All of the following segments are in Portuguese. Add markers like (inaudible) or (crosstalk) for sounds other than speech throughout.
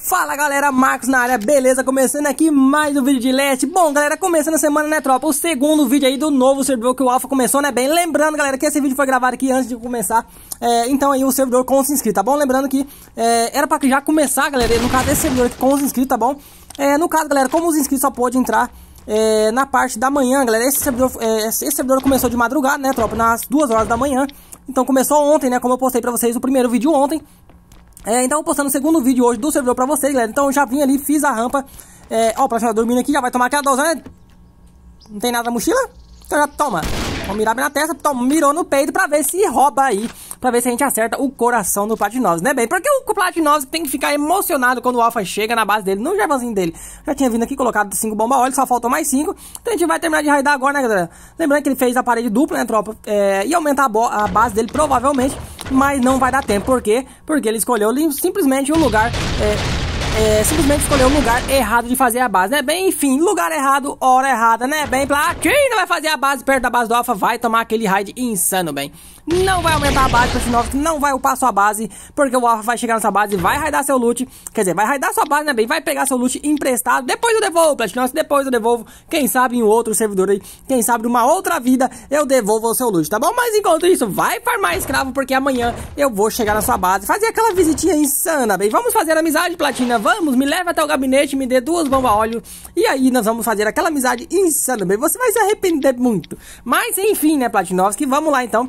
Fala galera, Marcos na área, beleza? Começando aqui mais um vídeo de leste Bom galera, começando a semana né tropa, o segundo vídeo aí do novo servidor que o Alpha começou né bem Lembrando galera que esse vídeo foi gravado aqui antes de começar é, Então aí o servidor com os inscritos, tá bom? Lembrando que é, era pra já começar galera, no caso esse servidor aqui com os inscritos, tá bom? É, no caso galera, como os inscritos só podem entrar é, na parte da manhã, galera. Esse servidor, é, esse servidor começou de madrugada, né, tropa? Nas duas horas da manhã. Então começou ontem, né? Como eu postei pra vocês o primeiro vídeo ontem. É, então, postando o segundo vídeo hoje do servidor pra vocês, galera. Então, eu já vim ali, fiz a rampa. É, ó, o professor tá dormindo aqui, já vai tomar aquela dose, né? Não tem nada na mochila? Então já toma. Vou mirar na testa, então mirou no peito pra ver se rouba aí. Pra ver se a gente acerta o coração do Platinose, né, bem? Porque o Platinose tem que ficar emocionado quando o Alpha chega na base dele, no javanzinho dele. Já tinha vindo aqui colocado cinco bomba óleo, só faltou mais cinco. Então a gente vai terminar de raidar agora, né, galera? Lembrando que ele fez a parede dupla, né, tropa? É, e aumentar a, a base dele provavelmente, mas não vai dar tempo. Por quê? Porque ele escolheu simplesmente um lugar... É, é, simplesmente escolher um lugar errado de fazer a base, né? Bem, enfim, lugar errado, hora errada, né? Bem, quem não vai fazer a base perto da base do Alpha, vai tomar aquele raid insano, bem não vai aumentar a base, Plastinox não vai upar sua base, porque o Alpha vai chegar nessa base, e vai raidar seu loot, quer dizer, vai raidar sua base, né, bem? Vai pegar seu loot emprestado, depois eu devolvo, Plastinox, depois eu devolvo, quem sabe em outro servidor aí, quem sabe numa outra vida, eu devolvo o seu loot, tá bom? Mas enquanto isso, vai farmar escravo, porque amanhã eu vou chegar na sua base, fazer aquela visitinha insana, bem? Vamos fazer amizade, Platina, vamos, me leva até o gabinete, me dê duas bombas óleo, e aí nós vamos fazer aquela amizade insana, bem? Você vai se arrepender muito. Mas enfim, né, Platinovski, vamos lá então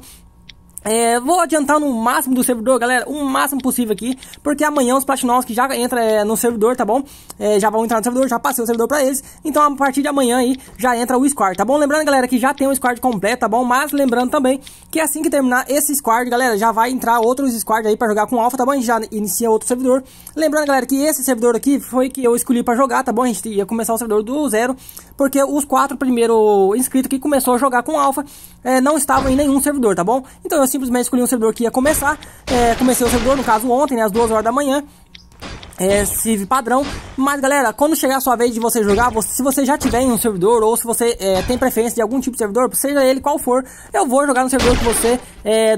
é, vou adiantar no máximo do servidor, galera, o máximo possível aqui, porque amanhã os platinos que já entram é, no servidor, tá bom? É, já vão entrar no servidor, já passei o servidor pra eles, então a partir de amanhã aí já entra o squad, tá bom? Lembrando, galera, que já tem o squad completo, tá bom? Mas lembrando também que assim que terminar esse squad, galera, já vai entrar outros squad aí pra jogar com alfa, tá bom? A gente já inicia outro servidor. Lembrando, galera, que esse servidor aqui foi que eu escolhi pra jogar, tá bom? A gente ia começar o servidor do zero, porque os quatro primeiros inscritos que começou a jogar com alfa é, não estavam em nenhum servidor, tá bom? Então eu simplesmente escolhi um servidor que ia começar. É, comecei o servidor, no caso ontem, né, às duas horas da manhã, é, serve padrão. Mas galera, quando chegar a sua vez de você jogar, você, se você já tiver em um servidor ou se você é, tem preferência de algum tipo de servidor, seja ele qual for, eu vou jogar no servidor que você é,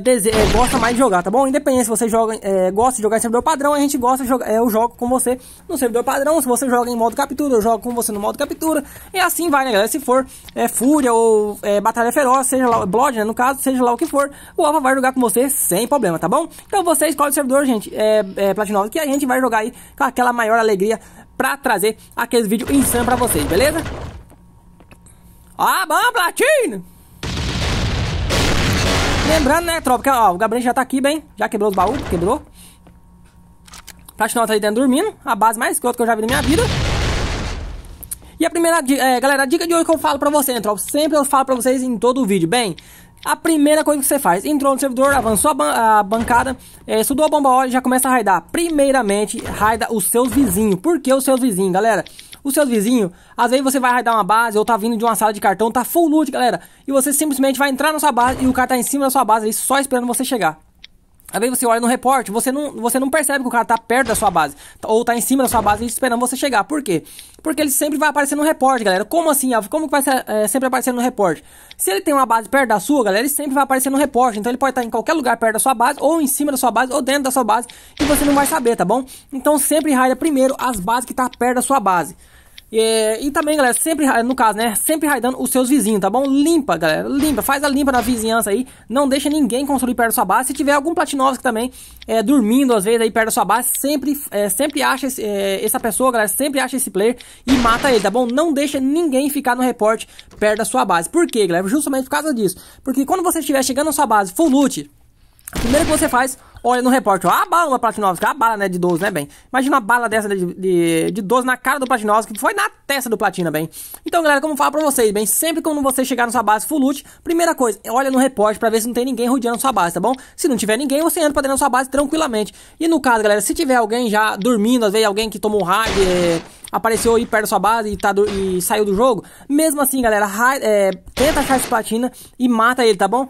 gosta mais de jogar, tá bom? Independente se você joga, gosta de jogar em servidor padrão, a gente gosta de jogar, eu jogo com você no servidor padrão. Se você joga em modo captura, eu jogo com você no modo captura. E assim vai, né galera? Se for Fúria ou Batalha Feroz, seja lá, Blood, né, no caso, seja lá o que for, o Alpha vai jogar com você sem problema, tá bom? Então você escolhe o servidor, gente, é, é Platinum, que a gente vai jogar aí com aquela maior alegria pra trazer aqueles vídeos insano pra vocês, beleza? Ah, bom, platino! Lembrando, né, tropa, que ó, o Gabriel já tá aqui, bem, já quebrou os baús, quebrou. Platinal tá ali dentro dormindo, a base mais escrota que eu já vi na minha vida. E a primeira, é, galera, a dica de hoje que eu falo pra vocês, né, tropa, sempre eu falo pra vocês em todo o vídeo, bem... A primeira coisa que você faz, entrou no servidor, avançou a, ban a bancada, é, estudou a bomba óleo, já começa a raidar. Primeiramente, raida os seus vizinhos. Por que os seus vizinhos, galera? Os seus vizinhos, às vezes você vai raidar uma base ou tá vindo de uma sala de cartão, tá full loot, galera. E você simplesmente vai entrar na sua base e o cara tá em cima da sua base aí só esperando você chegar. Aí você olha no reporte, você não, você não percebe que o cara tá perto da sua base, ou tá em cima da sua base esperando você chegar. Por quê? Porque ele sempre vai aparecer no reporte, galera. Como assim? Ah, como que vai ser, é, sempre aparecer no reporte? Se ele tem uma base perto da sua, galera, ele sempre vai aparecer no reporte. Então ele pode estar tá em qualquer lugar perto da sua base, ou em cima da sua base, ou dentro da sua base, e você não vai saber, tá bom? Então sempre raida primeiro as bases que tá perto da sua base. E, é, e, também, galera, sempre, no caso, né? Sempre raidando os seus vizinhos, tá bom? Limpa, galera, limpa. Faz a limpa na vizinhança aí. Não deixa ninguém construir perto da sua base. Se tiver algum Platinovski também é, dormindo, às vezes, aí perto da sua base, sempre, é, sempre acha esse, é, essa pessoa, galera, sempre acha esse player e mata ele, tá bom? Não deixa ninguém ficar no reporte perto da sua base. Por quê, galera? Justamente por causa disso. Porque quando você estiver chegando na sua base full loot, Primeiro que você faz, olha no repórter, ó, a bala do Platinovski, a bala, né, de 12, né, bem? Imagina uma bala dessa de, de, de 12 na cara do Platinovski, que foi na testa do Platina, bem. Então, galera, como eu falo pra vocês, bem, sempre quando você chegar na sua base full loot, primeira coisa, olha no repórter pra ver se não tem ninguém rodeando sua base, tá bom? Se não tiver ninguém, você entra pra dentro da sua base tranquilamente. E no caso, galera, se tiver alguém já dormindo, às vezes alguém que tomou raid, é, apareceu aí perto da sua base e, tá do, e saiu do jogo, mesmo assim, galera, é, tenta achar esse Platina e mata ele, tá bom?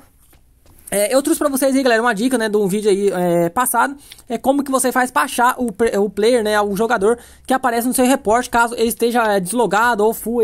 É, eu trouxe pra vocês aí, galera, uma dica, né, de um vídeo aí é, passado, é como que você faz pra achar o, o player, né, o jogador que aparece no seu reporte, caso ele esteja é, deslogado ou full,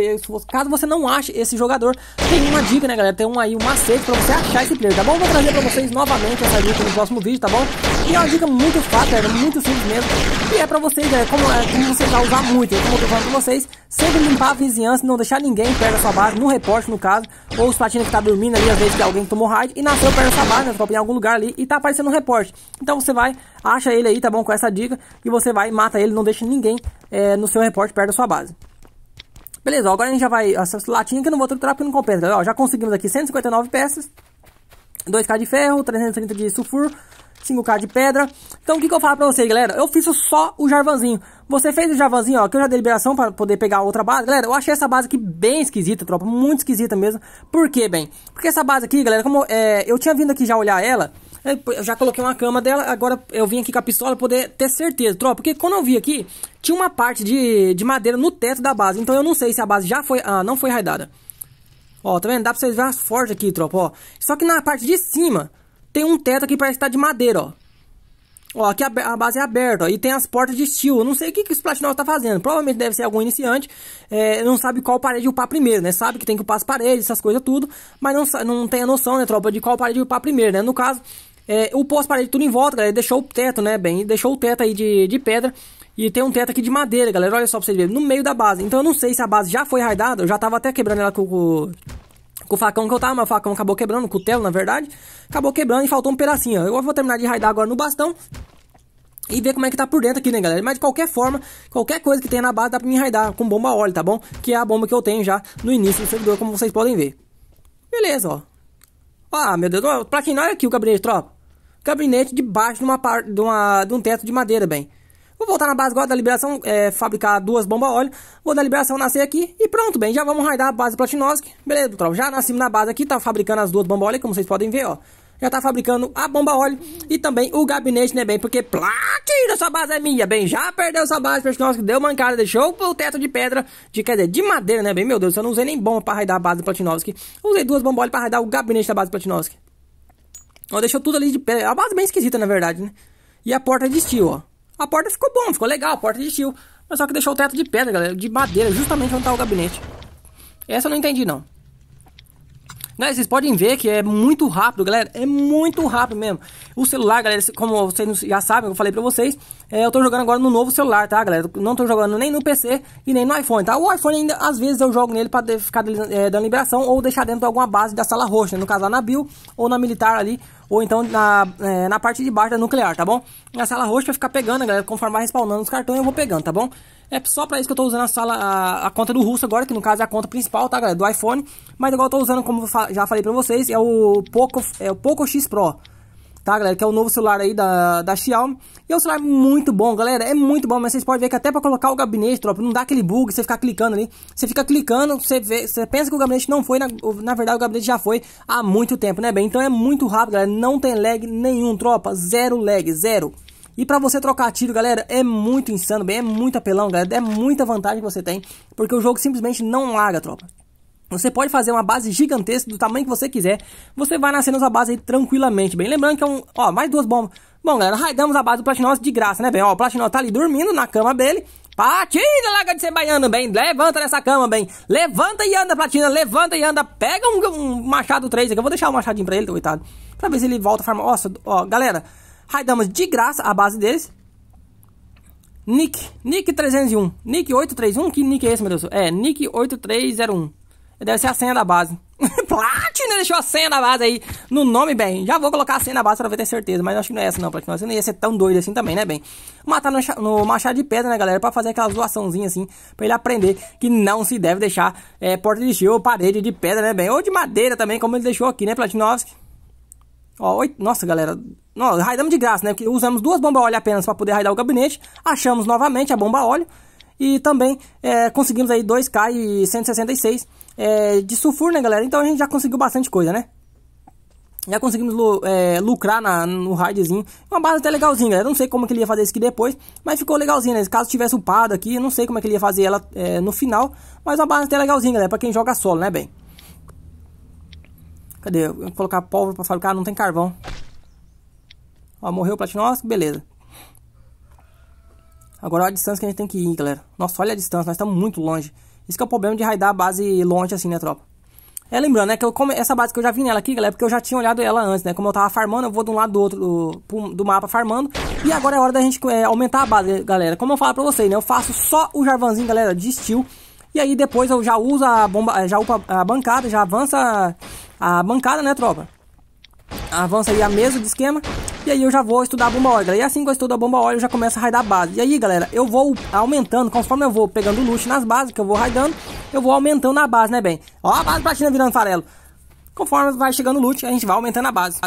caso você não ache esse jogador, tem uma dica, né, galera, tem um aí, um macete pra você achar esse player, tá bom? Vou trazer pra vocês novamente essa dica no próximo vídeo, tá bom? E é uma dica muito fácil, é muito simples mesmo, e é pra vocês, galera, como, é, como você vai usar muito, né? como eu tô falando pra vocês, sempre limpar a vizinhança, não deixar ninguém perto da sua base, no reporte, no caso, ou os platinos que tá dormindo ali, às vezes que alguém tomou raid e nasceu perto essa barra, você em algum lugar ali e tá aparecendo um reporte. Então você vai, acha ele aí, tá bom? Com essa dica e você vai, mata ele, não deixa ninguém é, no seu reporte perto da sua base. Beleza, ó, agora a gente já vai, essas latinha que eu não vou triturar porque não compensa, galera. Ó, já conseguimos aqui 159 peças, 2k de ferro, 330 de sulfuro, 5k de pedra. Então o que, que eu falo pra vocês, galera? Eu fiz só o jarvanzinho. Você fez o Javazinho, ó, que eu já dei liberação pra poder pegar outra base. Galera, eu achei essa base aqui bem esquisita, tropa, muito esquisita mesmo. Por quê, bem? Porque essa base aqui, galera, como é, eu tinha vindo aqui já olhar ela, eu já coloquei uma cama dela, agora eu vim aqui com a pistola pra poder ter certeza, tropa. Porque quando eu vi aqui, tinha uma parte de, de madeira no teto da base, então eu não sei se a base já foi, ah, não foi raidada. Ó, tá vendo? Dá pra vocês verem as forjas aqui, tropa, ó. Só que na parte de cima, tem um teto aqui parece que tá de madeira, ó. Ó, aqui a, a, base é aberta, ó, e tem as portas de estilo. Eu não sei o que, que o Splatinol tá fazendo. Provavelmente deve ser algum iniciante. É, não sabe qual parede upar primeiro, né? Sabe que tem que upar as paredes, essas coisas tudo. Mas não, não tem a noção, né, tropa, de qual parede upar primeiro, né? No caso, é, upou as paredes tudo em volta, galera. Deixou o teto, né, bem? Deixou o teto aí de, de pedra. E tem um teto aqui de madeira, galera. Olha só pra vocês verem. No meio da base. Então eu não sei se a base já foi raidada. Eu já tava até quebrando ela com... com com o facão que eu tava, mas o facão acabou quebrando, o cutelo, na verdade. Acabou quebrando e faltou um pedacinho. Eu vou terminar de raidar agora no bastão. E ver como é que tá por dentro aqui, né, galera? Mas de qualquer forma, qualquer coisa que tenha na base dá pra me raidar com bomba óleo, tá bom? Que é a bomba que eu tenho já no início do servidor, como vocês podem ver. Beleza, ó. Ah, meu Deus, pra quem não é aqui o gabinete, tropa? Gabinete debaixo de uma, par... de, uma... de um teto de madeira, bem. Vou voltar na base agora da liberação, é, fabricar duas bombas óleo. Vou dar liberação nascer aqui e pronto, bem, já vamos raidar a base Platinovski. Beleza, pessoal, já nasci na base aqui, tá fabricando as duas bombas óleo, como vocês podem ver, ó. Já tá fabricando a bomba óleo e também o gabinete, né, bem, porque platina, essa base é minha, bem, já perdeu essa base Platinovski, deu mancada, deixou o teto de pedra, de, quer dizer, de madeira, né, bem, meu Deus, eu não usei nem bomba pra raidar a base Platinovski. Usei duas bombas óleo pra raidar o gabinete da base Platinovski. Ó, deixou tudo ali de pedra, A base base bem esquisita, na verdade, né. E a porta de steel, ó. A porta ficou bom, ficou legal, a porta de tio, Mas só que deixou o teto de pedra, galera, de madeira, justamente onde tá o gabinete. Essa eu não entendi, não. Né, vocês podem ver que é muito rápido, galera. É muito rápido mesmo. O celular, galera, como vocês já sabem, eu falei pra vocês, é, eu tô jogando agora no novo celular, tá, galera? não tô jogando nem no PC e nem no iPhone, tá? O iPhone ainda, às vezes, eu jogo nele pra ficar é, dando liberação ou deixar dentro de alguma base da sala roxa, no caso lá na Bill ou na Militar ali, ou então na, é, na parte de baixo da nuclear, tá bom? na sala roxa vai ficar pegando, galera, conforme vai respawnando os cartões eu vou pegando, tá bom? É só pra isso que eu tô usando a sala, a, a conta do russo agora, que no caso é a conta principal, tá, galera, do iPhone. Mas igual eu tô usando, como já falei pra vocês, é o Poco, é o Poco X Pro tá, galera? Que é o novo celular aí da, da Xiaomi. E é um celular muito bom, galera. É muito bom, mas vocês podem ver que até pra colocar o gabinete, tropa, não dá aquele bug, você ficar clicando ali. Você fica clicando, você, vê, você pensa que o gabinete não foi, na, na verdade o gabinete já foi há muito tempo, né, bem? Então é muito rápido, galera. Não tem lag nenhum, tropa. Zero lag, zero. E para você trocar tiro, galera, é muito insano, bem, é muito apelão, galera, é muita vantagem que você tem, porque o jogo simplesmente não larga, tropa. Você pode fazer uma base gigantesca do tamanho que você quiser. Você vai nascendo essa base aí tranquilamente, bem. Lembrando que é um... Ó, mais duas bombas. Bom, galera, raidamos a base do Platinoss de graça, né, bem? Ó, o Platinoss tá ali dormindo na cama dele. Patina, larga de ser baiano, bem. Levanta nessa cama, bem. Levanta e anda, Platina. Levanta e anda. Pega um, um machado 3 aqui. Eu vou deixar o um machadinho pra ele, coitado. Pra ver se ele volta a farmar. Nossa, ó, galera. Raidamos de graça a base deles. Nick. Nick 301. Nick 831. Que nick é esse, meu Deus? É, Nick 8301. Deve ser a senha da base. (laughs) Platina deixou a senha da base aí no nome, bem. Já vou colocar a senha da base pra ver ter certeza, mas acho que não é essa não, Platina. Você não ia ser tão doido assim também, né, bem? Matar no, no, machado de pedra, né, galera? Pra fazer aquela zoaçãozinha assim, pra ele aprender que não se deve deixar é, porta de gel ou parede de pedra, né, bem? Ou de madeira também, como ele deixou aqui, né, Platinovski? Ó, Nossa, galera, nós raidamos de graça, né? Porque usamos duas bombas óleo apenas para poder raidar o gabinete. Achamos novamente a bomba óleo. E também é, conseguimos aí 2K e 166 é, de sulfur, né, galera? Então a gente já conseguiu bastante coisa, né? Já conseguimos é, lucrar na, no raidzinho. Uma base até legalzinha, galera. Não sei como é que ele ia fazer isso aqui depois. Mas ficou legalzinho, né? Caso tivesse upado aqui, não sei como é que ele ia fazer ela é, no final. Mas uma base até legalzinha, galera. Pra quem joga solo, né, bem? Cadê? Eu vou colocar pólvora pra fabricar. Não tem carvão. Ó, morreu o platinosso. Beleza. Agora olha a distância que a gente tem que ir, galera. Nossa, olha a distância, nós estamos muito longe. Isso que é o problema de raidar a base longe assim, né, tropa? É, lembrando, né, que eu, como essa base que eu já vi nela aqui, galera, é porque eu já tinha olhado ela antes, né? Como eu tava farmando, eu vou de um lado do outro do, do mapa farmando. E agora é hora da gente é, aumentar a base, galera. Como eu falo pra vocês, né? Eu faço só o Jarvanzinho, galera, de steel. E aí depois eu já uso a bomba, é, já upa a bancada, já avança a bancada, né, tropa? Avança aí a mesa de esquema. E aí eu já vou estudar a bomba óleo, galera. E assim que eu estudo a bomba óleo, eu já começo a raidar a base. E aí, galera, eu vou aumentando, conforme eu vou pegando loot nas bases que eu vou raidando, eu vou aumentando a base, né, bem? Ó a base platina virando farelo. Conforme vai chegando loot, a gente vai aumentando a base.